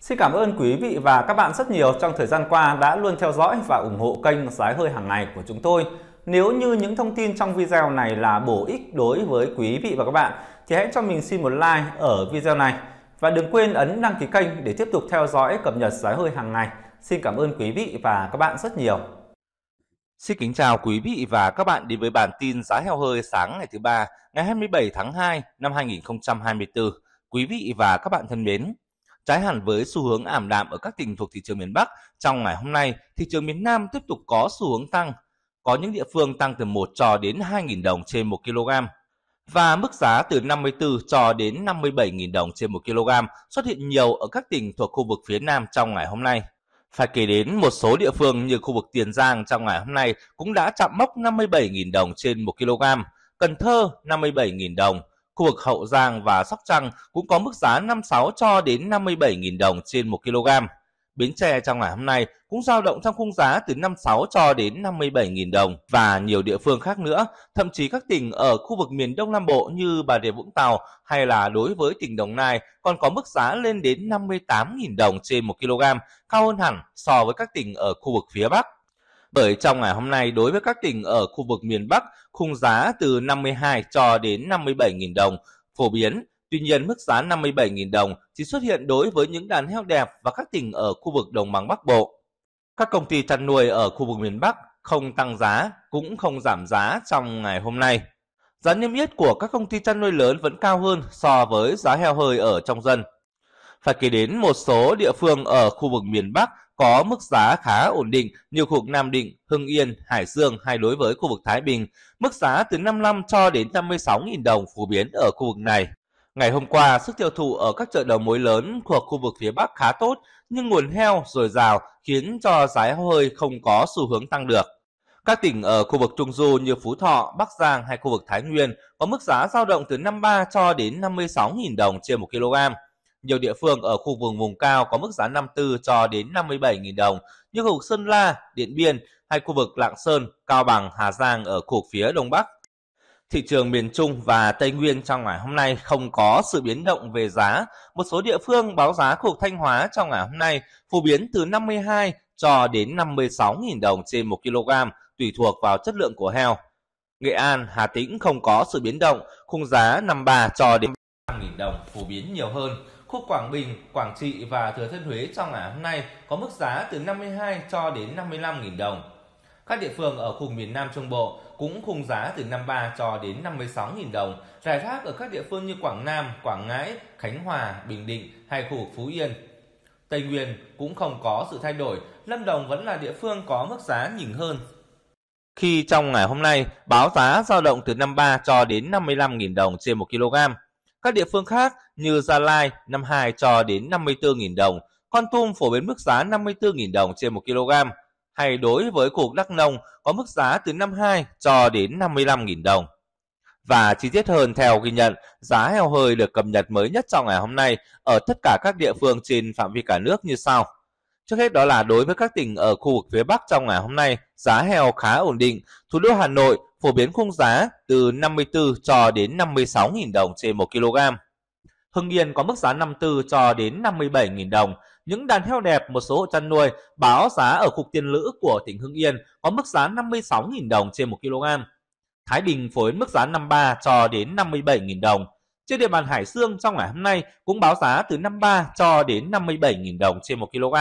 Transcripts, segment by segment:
Xin cảm ơn quý vị và các bạn rất nhiều trong thời gian qua đã luôn theo dõi và ủng hộ kênh Giá hơi hàng ngày của chúng tôi. Nếu như những thông tin trong video này là bổ ích đối với quý vị và các bạn thì hãy cho mình xin một like ở video này và đừng quên ấn đăng ký kênh để tiếp tục theo dõi cập nhật giá hơi hàng ngày. Xin cảm ơn quý vị và các bạn rất nhiều. Xin kính chào quý vị và các bạn đến với bản tin giá heo hơi sáng ngày thứ ba ngày 27 tháng 2 năm 2024. Quý vị và các bạn thân mến, Trái hẳn với xu hướng ảm đạm ở các tỉnh thuộc thị trường miền Bắc, trong ngày hôm nay, thị trường miền Nam tiếp tục có xu hướng tăng. Có những địa phương tăng từ 1 cho đến 2.000 đồng trên 1 kg và mức giá từ 54 cho đến 57.000 đồng trên 1 kg xuất hiện nhiều ở các tỉnh thuộc khu vực phía Nam trong ngày hôm nay. Phải kể đến một số địa phương như khu vực Tiền Giang trong ngày hôm nay cũng đã chạm mốc 57.000 đồng trên 1 kg, Cần Thơ 57.000 đồng, Khu vực Hậu Giang và Sóc Trăng cũng có mức giá 56 cho đến 57.000 đồng trên 1 kg. Bến Tre trong ngày hôm nay cũng dao động trong khung giá từ 56 cho đến 57.000 đồng và nhiều địa phương khác nữa, thậm chí các tỉnh ở khu vực miền Đông Nam Bộ như Bà Rịa Vũng Tàu hay là đối với tỉnh Đồng Nai còn có mức giá lên đến 58.000 đồng trên 1 kg, cao hơn hẳn so với các tỉnh ở khu vực phía Bắc bởi trong ngày hôm nay đối với các tỉnh ở khu vực miền Bắc, khung giá từ 52 cho đến 57.000 đồng phổ biến. Tuy nhiên, mức giá 57.000 đồng chỉ xuất hiện đối với những đàn heo đẹp và các tỉnh ở khu vực đồng bằng Bắc Bộ. Các công ty chăn nuôi ở khu vực miền Bắc không tăng giá cũng không giảm giá trong ngày hôm nay. Giá niêm yết của các công ty chăn nuôi lớn vẫn cao hơn so với giá heo hơi ở trong dân. Phải kể đến một số địa phương ở khu vực miền Bắc có mức giá khá ổn định như khu vực Nam Định, Hưng Yên, Hải Dương hay đối với khu vực Thái Bình. Mức giá từ 55 cho đến 56.000 đồng phổ biến ở khu vực này. Ngày hôm qua, sức tiêu thụ ở các chợ đầu mối lớn thuộc khu vực phía Bắc khá tốt, nhưng nguồn heo dồi dào khiến cho giá heo hơi không có xu hướng tăng được. Các tỉnh ở khu vực Trung Du như Phú Thọ, Bắc Giang hay khu vực Thái Nguyên có mức giá giao động từ 53 cho đến 56.000 đồng trên 1 kg. Nhiều địa phương ở khu vực vùng cao có mức giá 54 cho đến 57.000 đồng như khu vực Sơn La, Điện Biên hay khu vực Lạng Sơn, Cao Bằng, Hà Giang ở khu phía Đông Bắc. Thị trường miền Trung và Tây Nguyên trong ngày hôm nay không có sự biến động về giá. Một số địa phương báo giá khu vực Thanh Hóa trong ngày hôm nay phổ biến từ 52 cho đến 56.000 đồng trên 1 kg, tùy thuộc vào chất lượng của heo. Nghệ An, Hà Tĩnh không có sự biến động, khung giá 53 cho đến 5.000 đồng phổ biến nhiều hơn. Khu Quảng Bình, Quảng Trị và Thừa Thiên Huế trong ngày hôm nay có mức giá từ 52 cho đến 55.000 đồng. Các địa phương ở khu miền Nam Trung Bộ cũng khung giá từ 53 cho đến 56.000 đồng. Rải rác ở các địa phương như Quảng Nam, Quảng Ngãi, Khánh Hòa, Bình Định hay khu vực Phú Yên. Tây Nguyên cũng không có sự thay đổi, Lâm Đồng vẫn là địa phương có mức giá nhỉnh hơn. Khi trong ngày hôm nay, báo giá giao động từ 53 cho đến 55.000 đồng trên 1 kg. Các địa phương khác như Gia Lai 52 cho đến 54.000 đồng, Con Tum phổ biến mức giá 54.000 đồng trên 1 kg, hay đối với cục Đắk Nông có mức giá từ 52 cho đến 55.000 đồng. Và chi tiết hơn theo ghi nhận, giá heo hơi được cập nhật mới nhất trong ngày hôm nay ở tất cả các địa phương trên phạm vi cả nước như sau. Trước hết đó là đối với các tỉnh ở khu vực phía Bắc trong ngày hôm nay, giá heo khá ổn định. Thủ đô Hà Nội phổ biến khung giá từ 54 cho đến 56.000 đồng trên 1 kg. Hưng Yên có mức giá 54 cho đến 57.000 đồng. Những đàn heo đẹp một số hộ chăn nuôi báo giá ở cục tiền lữ của tỉnh Hưng Yên có mức giá 56.000 đồng trên 1 kg. Thái Bình phổ biến mức giá 53 cho đến 57.000 đồng. Trên địa bàn Hải Dương trong ngày hôm nay cũng báo giá từ 53 cho đến 57.000 đồng trên 1 kg.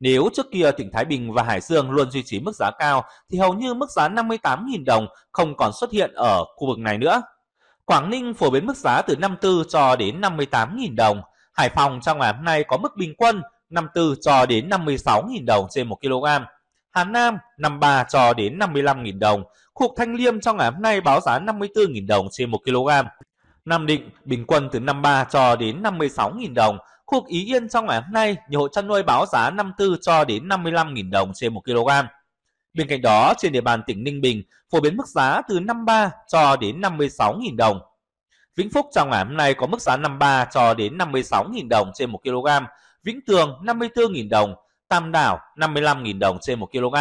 Nếu trước kia tỉnh Thái Bình và Hải Dương luôn duy trì mức giá cao thì hầu như mức giá 58.000 đồng không còn xuất hiện ở khu vực này nữa. Quảng Ninh phổ biến mức giá từ 54 cho đến 58.000 đồng. Hải Phòng trong ngày hôm nay có mức bình quân 54 cho đến 56.000 đồng trên 1 kg. Hà Nam 53 cho đến 55.000 đồng. Khu Thanh Liêm trong ngày hôm nay báo giá 54.000 đồng trên 1 kg. Nam Định bình quân từ 53 cho đến 56.000 đồng. Khu vực Ý Yên trong ngày hôm nay, nhiều hộ chăn nuôi báo giá 54 cho đến 55.000 đồng trên 1 kg. Bên cạnh đó, trên địa bàn tỉnh Ninh Bình phổ biến mức giá từ 53 cho đến 56.000 đồng. Vĩnh Phúc trong ngày hôm nay có mức giá 53 cho đến 56.000 đồng trên 1 kg, Vĩnh Tường 54.000 đồng, Tam Đảo 55.000 đồng trên 1 kg.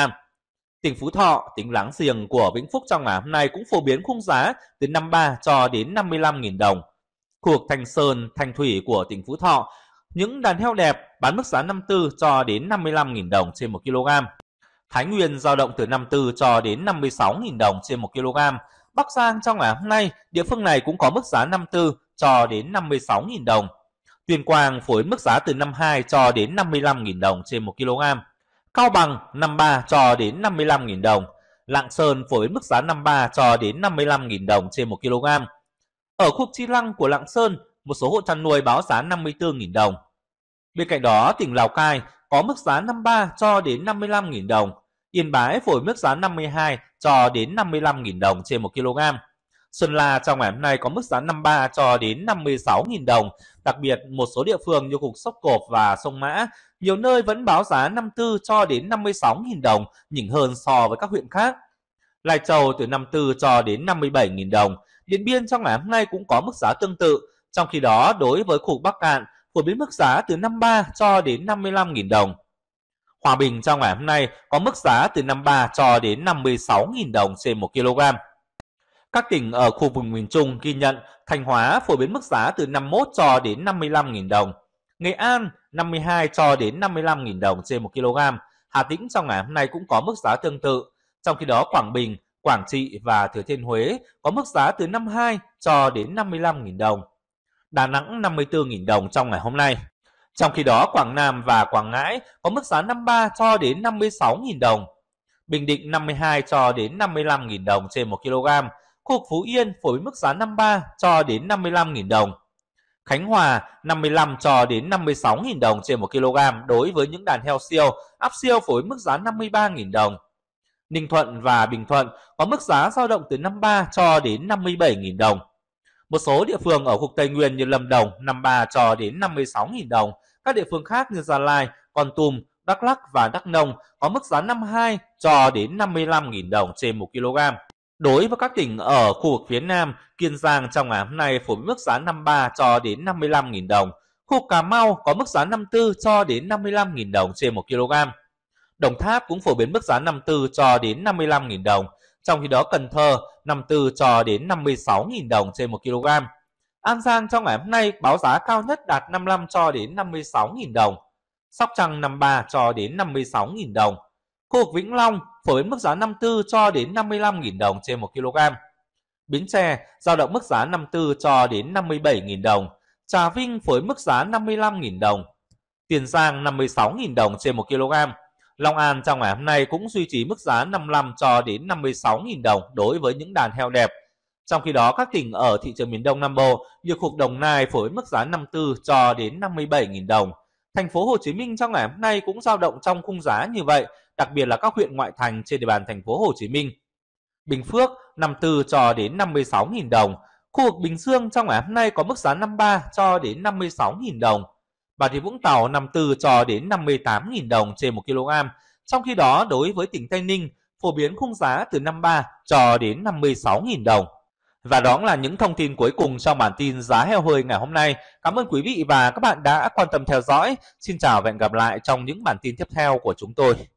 Tỉnh Phú Thọ, tỉnh láng giềng của Vĩnh Phúc trong ngày hôm nay cũng phổ biến khung giá từ 53 cho đến 55.000 đồng. Khu vực thành Sơn, thành Thủy của tỉnh Phú Thọ những đàn heo đẹp bán mức giá 54 cho đến 55.000 đồng trên 1 kg. Thái Nguyên giao động từ 54 cho đến 56.000 đồng trên 1 kg. Bắc Giang trong ngày hôm nay, địa phương này cũng có mức giá 54 cho đến 56.000 đồng. Tuyên Quang phối mức giá từ 52 cho đến 55.000 đồng trên 1 kg. Cao Bằng 53 cho đến 55.000 đồng. Lạng Sơn phối mức giá 53 cho đến 55.000 đồng trên 1 kg. Ở khu Chi Lăng của Lạng Sơn, một số hộ chăn nuôi báo giá 54.000 đồng. Bên cạnh đó, tỉnh Lào Cai có mức giá 53 cho đến 55.000 đồng. Yên Bái phổi mức giá 52 cho đến 55.000 đồng trên 1 kg. Sơn La trong ngày hôm nay có mức giá 53 cho đến 56.000 đồng. Đặc biệt, một số địa phương như cục Sóc Cộp và Sông Mã, nhiều nơi vẫn báo giá 54 cho đến 56.000 đồng, nhỉnh hơn so với các huyện khác. Lai Châu từ 54 cho đến 57.000 đồng. Điện Biên trong ngày hôm nay cũng có mức giá tương tự. Trong khi đó, đối với khu Bắc Cạn, phổ biến mức giá từ 53 cho đến 55.000 đồng. Hòa Bình trong ngày hôm nay có mức giá từ 53 cho đến 56.000 đồng trên 1 kg. Các tỉnh ở khu vực miền Trung ghi nhận Thanh Hóa phổ biến mức giá từ 51 cho đến 55.000 đồng. Nghệ An 52 cho đến 55.000 đồng trên 1 kg. Hà Tĩnh trong ngày hôm nay cũng có mức giá tương tự. Trong khi đó Quảng Bình, Quảng Trị và Thừa Thiên Huế có mức giá từ 52 cho đến 55.000 đồng. Đà Nẵng 54.000 đồng trong ngày hôm nay. Trong khi đó, Quảng Nam và Quảng Ngãi có mức giá 53 cho đến 56.000 đồng. Bình Định 52 cho đến 55.000 đồng trên 1 kg. Khu vực Phú Yên phổ biến mức giá 53 cho đến 55.000 đồng. Khánh Hòa 55 cho đến 56.000 đồng trên 1 kg đối với những đàn heo siêu, áp siêu phổ biến mức giá 53.000 đồng. Ninh Thuận và Bình Thuận có mức giá dao động từ 53 cho đến 57.000 đồng. Một số địa phương ở khu Tây Nguyên như Lâm Đồng 53 cho đến 56.000 đồng. Các địa phương khác như Gia Lai, Con Tum, Đắk lắc và Đắk Nông có mức giá 52 cho đến 55.000 đồng trên 1 kg. Đối với các tỉnh ở khu vực phía Nam, Kiên Giang trong ngày hôm nay phổ biến mức giá 53 cho đến 55.000 đồng. Khu Cà Mau có mức giá 54 cho đến 55.000 đồng trên 1 kg. Đồng Tháp cũng phổ biến mức giá 54 cho đến 55.000 đồng. Trong khi đó Cần Thơ 54 cho đến 56.000 đồng trên 1 kg. An Giang trong ngày hôm nay báo giá cao nhất đạt 55 cho đến 56.000 đồng. Sóc Trăng 53 cho đến 56.000 đồng. Khu vực Vĩnh Long phổ biến mức giá 54 cho đến 55.000 đồng trên 1 kg. Bến Tre giao động mức giá 54 cho đến 57.000 đồng. Trà Vinh phối mức giá 55.000 đồng. Tiền Giang 56.000 đồng trên 1 kg. Long An trong ngày hôm nay cũng duy trì mức giá 55 cho đến 56.000 đồng đối với những đàn heo đẹp. Trong khi đó, các tỉnh ở thị trường miền Đông Nam Bộ như khu Đồng Nai phổ biến mức giá 54 cho đến 57.000 đồng. Thành phố Hồ Chí Minh trong ngày hôm nay cũng dao động trong khung giá như vậy, đặc biệt là các huyện ngoại thành trên địa bàn thành phố Hồ Chí Minh. Bình Phước 54 cho đến 56.000 đồng. Khu vực Bình Dương trong ngày hôm nay có mức giá 53 cho đến 56.000 đồng. Bà Rịa Vũng Tàu 54 cho đến 58.000 đồng trên 1 kg. Trong khi đó, đối với tỉnh Tây Ninh, phổ biến khung giá từ 53 cho đến 56.000 đồng. Và đó là những thông tin cuối cùng trong bản tin giá heo hơi ngày hôm nay. Cảm ơn quý vị và các bạn đã quan tâm theo dõi. Xin chào và hẹn gặp lại trong những bản tin tiếp theo của chúng tôi.